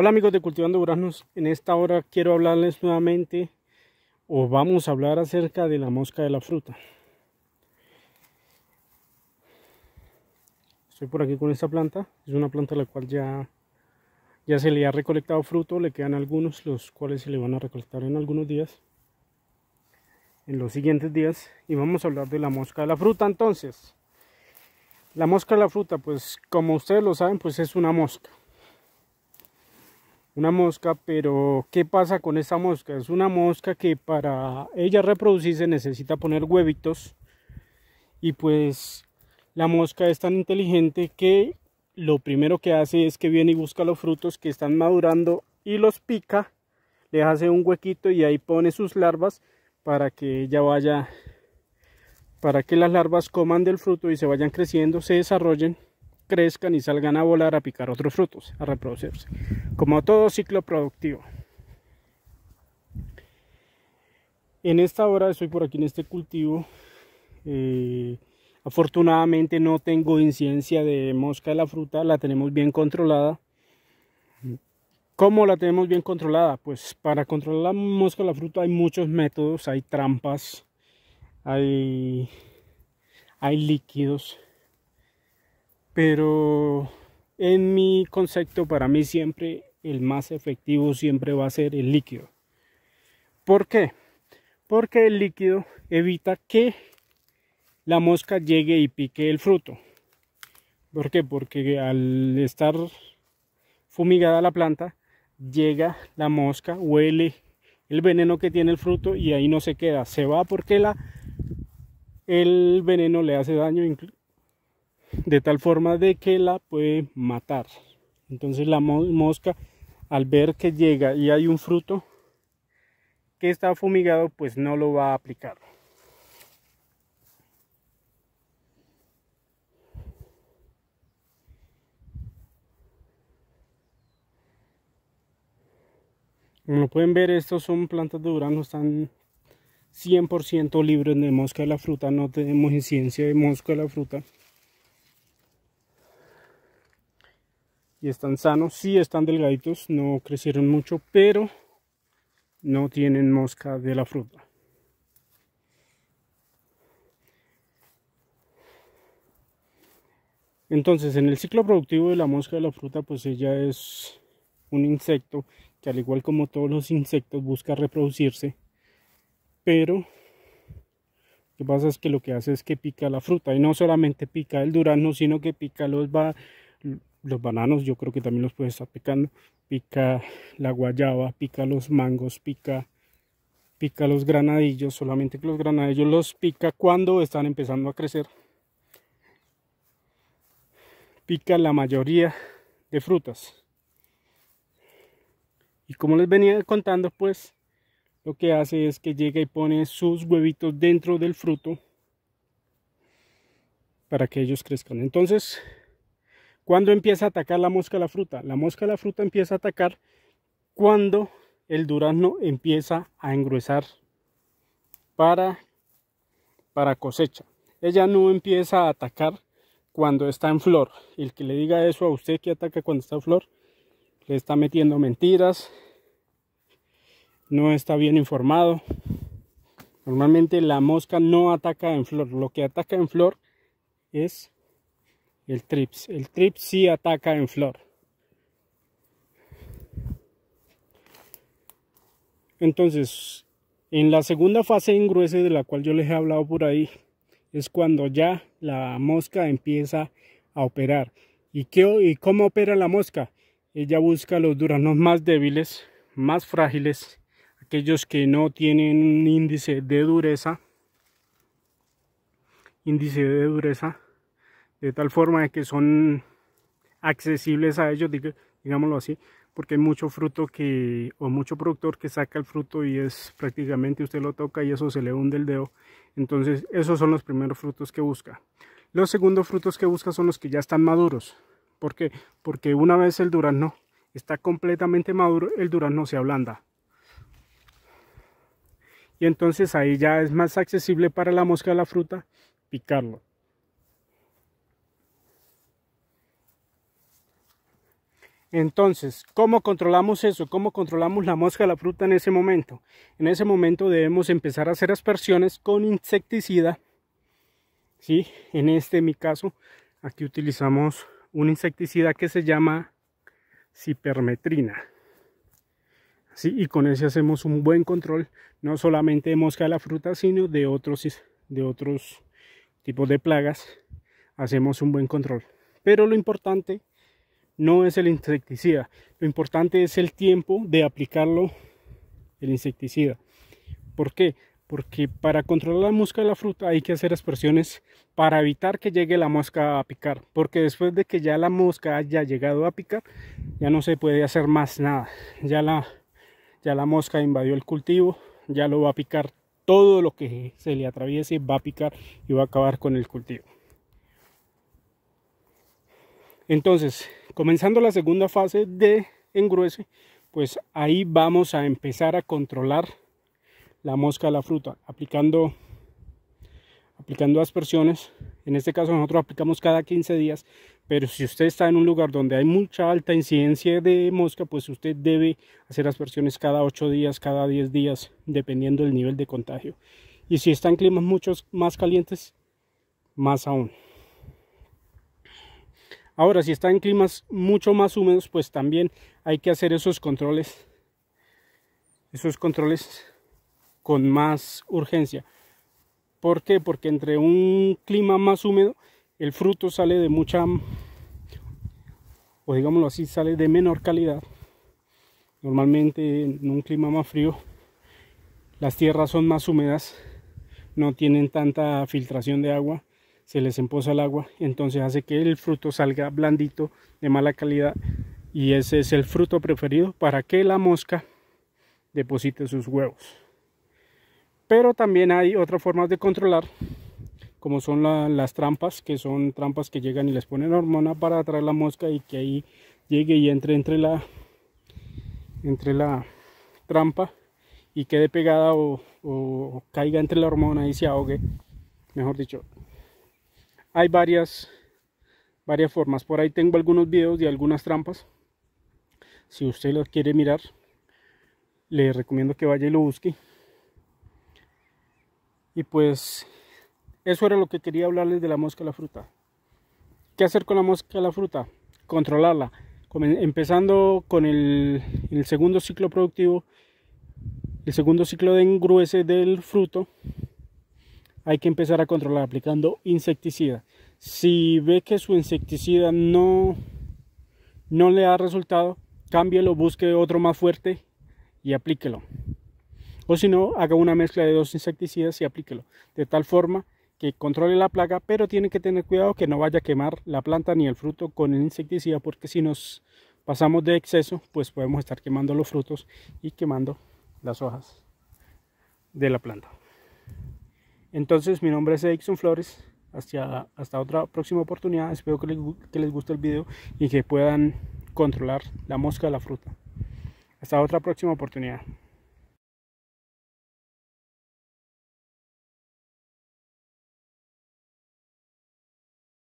Hola amigos de Cultivando Uranos, en esta hora quiero hablarles nuevamente o vamos a hablar acerca de la mosca de la fruta. Estoy por aquí con esta planta, es una planta a la cual ya, ya se le ha recolectado fruto, le quedan algunos, los cuales se le van a recolectar en algunos días, en los siguientes días, y vamos a hablar de la mosca de la fruta entonces. La mosca de la fruta, pues como ustedes lo saben, pues es una mosca una mosca, pero ¿qué pasa con esta mosca? Es una mosca que para ella reproducirse necesita poner huevitos y pues la mosca es tan inteligente que lo primero que hace es que viene y busca los frutos que están madurando y los pica, le hace un huequito y ahí pone sus larvas para que ella vaya, para que las larvas coman del fruto y se vayan creciendo, se desarrollen crezcan y salgan a volar a picar otros frutos, a reproducirse, como todo ciclo productivo. En esta hora estoy por aquí en este cultivo. Eh, afortunadamente no tengo incidencia de mosca de la fruta, la tenemos bien controlada. ¿Cómo la tenemos bien controlada? Pues para controlar la mosca de la fruta hay muchos métodos, hay trampas, hay líquidos pero en mi concepto, para mí siempre el más efectivo siempre va a ser el líquido. ¿Por qué? Porque el líquido evita que la mosca llegue y pique el fruto. ¿Por qué? Porque al estar fumigada la planta, llega la mosca, huele el veneno que tiene el fruto y ahí no se queda, se va porque la, el veneno le hace daño de tal forma de que la puede matar. Entonces la mosca al ver que llega y hay un fruto que está fumigado, pues no lo va a aplicar. Como pueden ver, estos son plantas de durazno, están 100% libres de mosca de la fruta, no tenemos incidencia de mosca de la fruta. y están sanos. Sí están delgaditos, no crecieron mucho, pero no tienen mosca de la fruta. Entonces, en el ciclo productivo de la mosca de la fruta, pues ella es un insecto que al igual como todos los insectos busca reproducirse, pero lo que pasa es que lo que hace es que pica la fruta y no solamente pica el durazno, sino que pica los, va, los bananos yo creo que también los puedes estar picando. Pica la guayaba, pica los mangos, pica, pica los granadillos. Solamente que los granadillos los pica cuando están empezando a crecer. Pica la mayoría de frutas. Y como les venía contando, pues lo que hace es que llega y pone sus huevitos dentro del fruto para que ellos crezcan. Entonces, ¿Cuándo empieza a atacar la mosca la fruta? La mosca la fruta empieza a atacar cuando el durazno empieza a engruesar para, para cosecha. Ella no empieza a atacar cuando está en flor. El que le diga eso a usted que ataca cuando está en flor, le está metiendo mentiras, no está bien informado. Normalmente la mosca no ataca en flor, lo que ataca en flor es el trips. El trips sí ataca en flor. Entonces, en la segunda fase de de la cual yo les he hablado por ahí, es cuando ya la mosca empieza a operar. ¿Y, qué, y cómo opera la mosca? Ella busca los duranos más débiles, más frágiles, aquellos que no tienen un índice de dureza. Índice de dureza de tal forma que son accesibles a ellos, digámoslo así, porque hay mucho fruto que, o mucho productor que saca el fruto y es prácticamente usted lo toca y eso se le hunde el dedo. Entonces, esos son los primeros frutos que busca. Los segundos frutos que busca son los que ya están maduros. ¿Por qué? Porque una vez el durazno está completamente maduro, el durazno se ablanda. Y entonces ahí ya es más accesible para la mosca de la fruta picarlo. Entonces, ¿cómo controlamos eso? ¿Cómo controlamos la mosca de la fruta en ese momento? En ese momento debemos empezar a hacer aspersiones con insecticida. ¿sí? En este, mi caso, aquí utilizamos un insecticida que se llama cipermetrina. ¿sí? Y con ese hacemos un buen control, no solamente de mosca de la fruta, sino de otros, de otros tipos de plagas. Hacemos un buen control. Pero lo importante no es el insecticida. Lo importante es el tiempo de aplicarlo el insecticida. ¿Por qué? Porque para controlar la mosca de la fruta hay que hacer expresiones. para evitar que llegue la mosca a picar. Porque después de que ya la mosca haya llegado a picar, ya no se puede hacer más nada. Ya la, ya la mosca invadió el cultivo, ya lo va a picar todo lo que se le atraviese, va a picar y va a acabar con el cultivo. Entonces, Comenzando la segunda fase de engruese, pues ahí vamos a empezar a controlar la mosca de la fruta aplicando aplicando aspersiones en este caso nosotros aplicamos cada 15 días pero si usted está en un lugar donde hay mucha alta incidencia de mosca pues usted debe hacer aspersiones cada 8 días cada 10 días dependiendo del nivel de contagio y si está en climas mucho más calientes más aún Ahora, si está en climas mucho más húmedos, pues también hay que hacer esos controles, esos controles con más urgencia. ¿Por qué? Porque entre un clima más húmedo, el fruto sale de mucha, o digámoslo así, sale de menor calidad. Normalmente en un clima más frío, las tierras son más húmedas, no tienen tanta filtración de agua se les empoza el agua, entonces hace que el fruto salga blandito, de mala calidad, y ese es el fruto preferido para que la mosca deposite sus huevos. Pero también hay otras formas de controlar, como son las trampas, que son trampas que llegan y les ponen hormona para atraer la mosca y que ahí llegue y entre entre la, entre la trampa y quede pegada o caiga entre la hormona y se ahogue, mejor dicho, hay varias, varias formas. Por ahí tengo algunos videos de algunas trampas. Si usted lo quiere mirar, le recomiendo que vaya y lo busque. Y pues eso era lo que quería hablarles de la mosca la fruta. ¿Qué hacer con la mosca la fruta? Controlarla. Empezando con el, segundo ciclo productivo, el segundo ciclo de engruece del fruto, hay que empezar a controlar aplicando insecticida. Si ve que su insecticida no, no le da resultado, cámbielo, busque otro más fuerte y aplíquelo. O si no, haga una mezcla de dos insecticidas y aplíquelo. De tal forma que controle la plaga, pero tiene que tener cuidado que no vaya a quemar la planta ni el fruto con el insecticida, porque si nos pasamos de exceso, pues podemos estar quemando los frutos y quemando las hojas de la planta. Entonces, mi nombre es Edison Flores. Hasta, otra próxima oportunidad. Espero que les, que les guste el video y que puedan controlar la mosca de la fruta. Hasta otra próxima oportunidad.